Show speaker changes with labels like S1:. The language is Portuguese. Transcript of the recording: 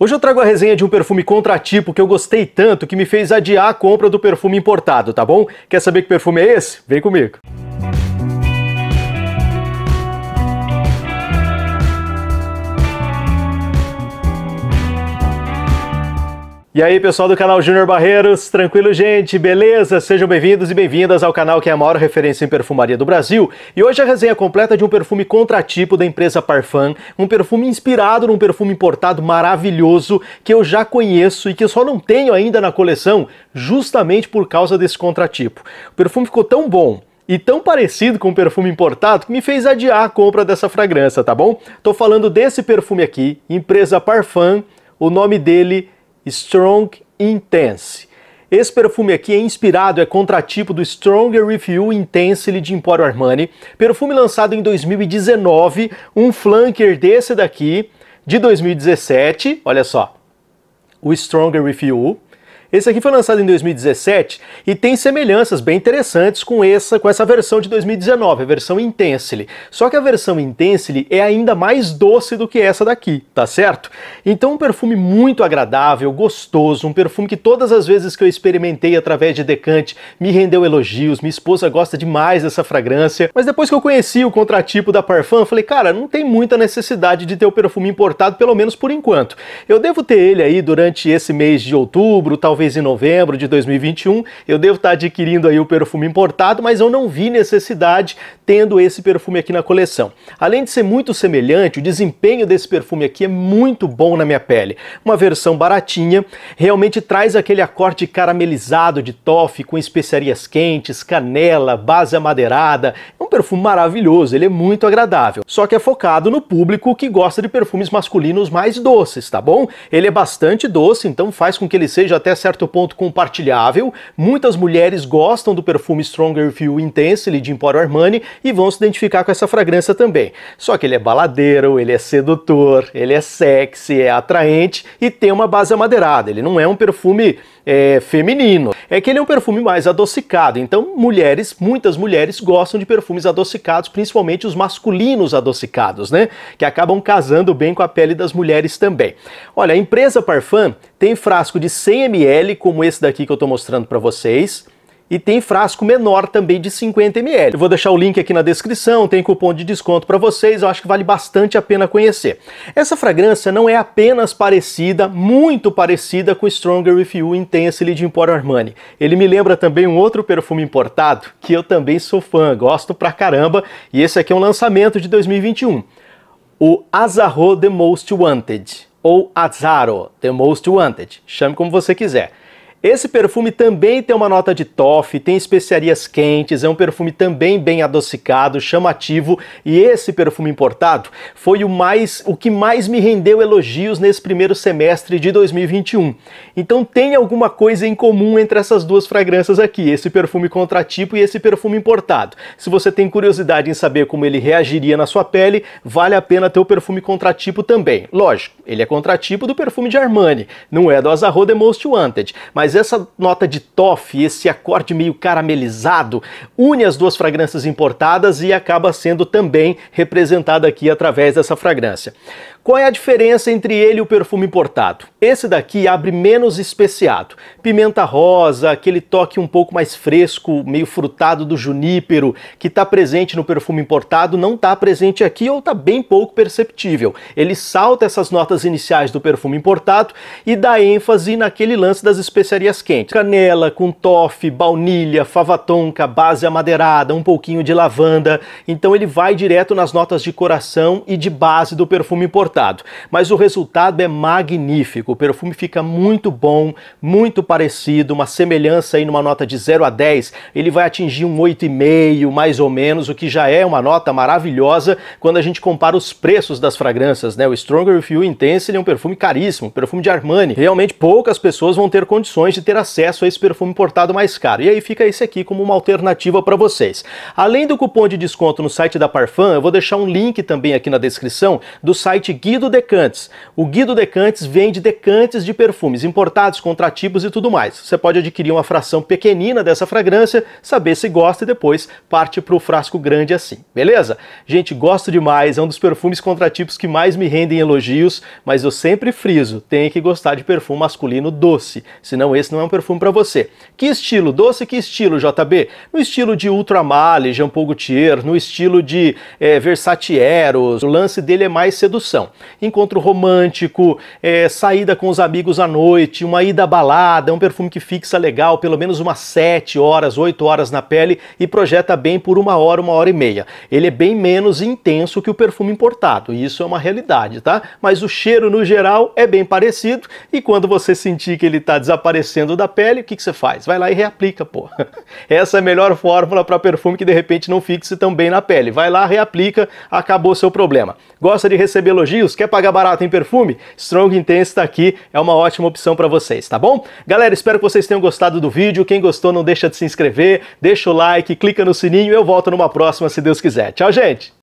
S1: Hoje eu trago a resenha de um perfume contratipo que eu gostei tanto que me fez adiar a compra do perfume importado, tá bom? Quer saber que perfume é esse? Vem comigo! E aí, pessoal do canal Júnior Barreiros, tranquilo, gente? Beleza? Sejam bem-vindos e bem-vindas ao canal que é a maior referência em perfumaria do Brasil. E hoje a resenha completa é de um perfume contratipo da empresa Parfum, um perfume inspirado num perfume importado maravilhoso que eu já conheço e que eu só não tenho ainda na coleção, justamente por causa desse contratipo. O perfume ficou tão bom, e tão parecido com um perfume importado que me fez adiar a compra dessa fragrância, tá bom? Tô falando desse perfume aqui, empresa Parfum, o nome dele Strong Intense. Esse perfume aqui é inspirado, é contratipo do Stronger With You Intensely de Emporio Armani. Perfume lançado em 2019, um flanker desse daqui, de 2017, olha só. O Stronger With You, esse aqui foi lançado em 2017 e tem semelhanças bem interessantes com essa, com essa versão de 2019, a versão Intensely. Só que a versão Intensely é ainda mais doce do que essa daqui, tá certo? Então um perfume muito agradável, gostoso, um perfume que todas as vezes que eu experimentei através de decante me rendeu elogios, minha esposa gosta demais dessa fragrância. Mas depois que eu conheci o contratipo da Parfum, falei, cara, não tem muita necessidade de ter o perfume importado, pelo menos por enquanto. Eu devo ter ele aí durante esse mês de outubro, talvez talvez em novembro de 2021, eu devo estar adquirindo aí o perfume importado, mas eu não vi necessidade tendo esse perfume aqui na coleção. Além de ser muito semelhante, o desempenho desse perfume aqui é muito bom na minha pele. Uma versão baratinha, realmente traz aquele acorde caramelizado de toffee com especiarias quentes, canela, base amadeirada, um perfume maravilhoso, ele é muito agradável, só que é focado no público que gosta de perfumes masculinos mais doces, tá bom? Ele é bastante doce, então faz com que ele seja até certo ponto compartilhável. Muitas mulheres gostam do perfume Stronger Feel Intensely é de Emporio Armani e vão se identificar com essa fragrância também. Só que ele é baladeiro, ele é sedutor, ele é sexy, é atraente e tem uma base amadeirada. Ele não é um perfume é, feminino é que ele é um perfume mais adocicado. Então, mulheres, muitas mulheres gostam de perfumes adocicados, principalmente os masculinos adocicados, né? Que acabam casando bem com a pele das mulheres também. Olha, a empresa Parfum tem frasco de 100 ml, como esse daqui que eu estou mostrando para vocês e tem frasco menor também de 50 ml. Eu vou deixar o link aqui na descrição, tem cupom de desconto para vocês, eu acho que vale bastante a pena conhecer. Essa fragrância não é apenas parecida, muito parecida com Stronger With You Intense de Emporio Armani. Ele me lembra também um outro perfume importado que eu também sou fã, gosto pra caramba, e esse aqui é um lançamento de 2021. O Azarro The Most Wanted, ou Azaro The Most Wanted, chame como você quiser. Esse perfume também tem uma nota de toffee, tem especiarias quentes, é um perfume também bem adocicado, chamativo, e esse perfume importado foi o mais o que mais me rendeu elogios nesse primeiro semestre de 2021. Então tem alguma coisa em comum entre essas duas fragrâncias aqui, esse perfume contratipo e esse perfume importado. Se você tem curiosidade em saber como ele reagiria na sua pele, vale a pena ter o perfume contratipo também. Lógico, ele é contratipo do perfume de Armani, não é do Azarro The Most Wanted, mas mas essa nota de toffee, esse acorde meio caramelizado, une as duas fragrâncias importadas e acaba sendo também representada aqui através dessa fragrância. Qual é a diferença entre ele e o perfume importado? Esse daqui abre menos especiado. Pimenta rosa, aquele toque um pouco mais fresco, meio frutado do junípero, que está presente no perfume importado, não está presente aqui ou está bem pouco perceptível. Ele salta essas notas iniciais do perfume importado e dá ênfase naquele lance das especialidades especiarias quentes. Canela com toffee, baunilha, fava tonka, base amadeirada, um pouquinho de lavanda. Então ele vai direto nas notas de coração e de base do perfume importado. Mas o resultado é magnífico. O perfume fica muito bom, muito parecido, uma semelhança aí numa nota de 0 a 10. Ele vai atingir um 8,5 mais ou menos, o que já é uma nota maravilhosa quando a gente compara os preços das fragrâncias, né? O Stronger With You Intense é um perfume caríssimo, um perfume de Armani. Realmente poucas pessoas vão ter condições condições de ter acesso a esse perfume importado mais caro. E aí fica esse aqui como uma alternativa para vocês. Além do cupom de desconto no site da Parfum, eu vou deixar um link também aqui na descrição do site Guido Decantes. O Guido Decantes vende decantes de perfumes importados, contratipos e tudo mais. Você pode adquirir uma fração pequenina dessa fragrância, saber se gosta e depois parte para o frasco grande assim, beleza? Gente, gosto demais, é um dos perfumes contratipos que mais me rendem elogios, mas eu sempre friso, tem que gostar de perfume masculino doce, senão esse não é um perfume para você. Que estilo doce, que estilo JB? No estilo de Ultramale, Jean Paul Gaultier, no estilo de é, eh, Versatieros, o lance dele é mais sedução. Encontro romântico, é, saída com os amigos à noite, uma ida à balada, é um perfume que fixa legal, pelo menos umas 7 horas, 8 horas na pele e projeta bem por uma hora, uma hora e meia. Ele é bem menos intenso que o perfume importado, e isso é uma realidade, tá? Mas o cheiro no geral é bem parecido e quando você sentir que ele está desaparecendo, sendo da pele, o que, que você faz? Vai lá e reaplica, pô. Essa é a melhor fórmula para perfume que de repente não fixe tão bem na pele. Vai lá, reaplica, acabou seu problema. Gosta de receber elogios? Quer pagar barato em perfume? Strong Intense está aqui, é uma ótima opção para vocês, tá bom? Galera, espero que vocês tenham gostado do vídeo. Quem gostou, não deixa de se inscrever, deixa o like, clica no sininho e eu volto numa próxima, se Deus quiser. Tchau, gente!